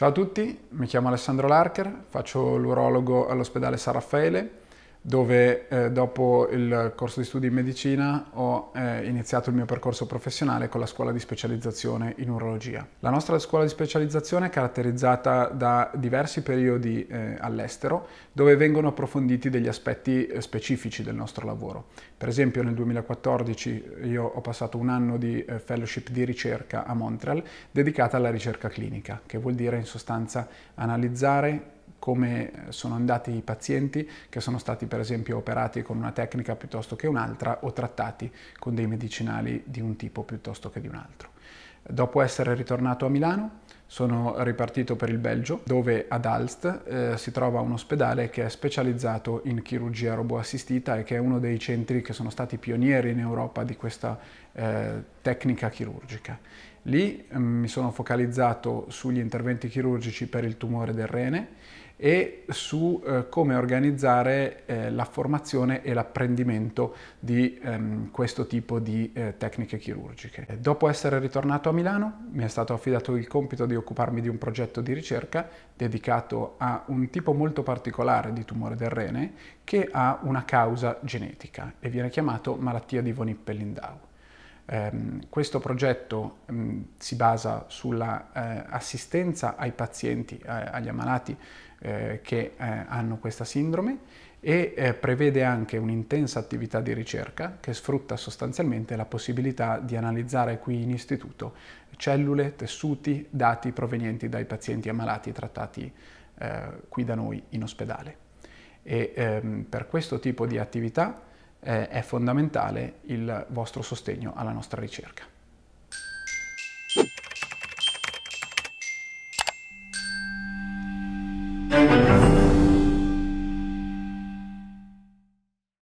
Ciao a tutti, mi chiamo Alessandro Larker, faccio l'urologo all'ospedale San Raffaele dove eh, dopo il corso di studi in medicina ho eh, iniziato il mio percorso professionale con la scuola di specializzazione in urologia. La nostra scuola di specializzazione è caratterizzata da diversi periodi eh, all'estero dove vengono approfonditi degli aspetti eh, specifici del nostro lavoro. Per esempio nel 2014 io ho passato un anno di eh, fellowship di ricerca a Montreal dedicata alla ricerca clinica, che vuol dire in sostanza analizzare come sono andati i pazienti che sono stati per esempio operati con una tecnica piuttosto che un'altra o trattati con dei medicinali di un tipo piuttosto che di un altro. Dopo essere ritornato a Milano sono ripartito per il Belgio dove ad Alst eh, si trova un ospedale che è specializzato in chirurgia roboassistita e che è uno dei centri che sono stati pionieri in Europa di questa eh, tecnica chirurgica. Lì eh, mi sono focalizzato sugli interventi chirurgici per il tumore del rene e su eh, come organizzare eh, la formazione e l'apprendimento di ehm, questo tipo di eh, tecniche chirurgiche. Dopo essere ritornato a Milano mi è stato affidato il compito di occuparmi di un progetto di ricerca dedicato a un tipo molto particolare di tumore del rene che ha una causa genetica e viene chiamato malattia di Von Hippel-Lindau. Ehm, questo progetto si basa sull'assistenza eh, ai pazienti, agli ammalati eh, che eh, hanno questa sindrome e prevede anche un'intensa attività di ricerca che sfrutta sostanzialmente la possibilità di analizzare qui in istituto cellule, tessuti, dati provenienti dai pazienti ammalati trattati qui da noi in ospedale. E, ehm, per questo tipo di attività eh, è fondamentale il vostro sostegno alla nostra ricerca.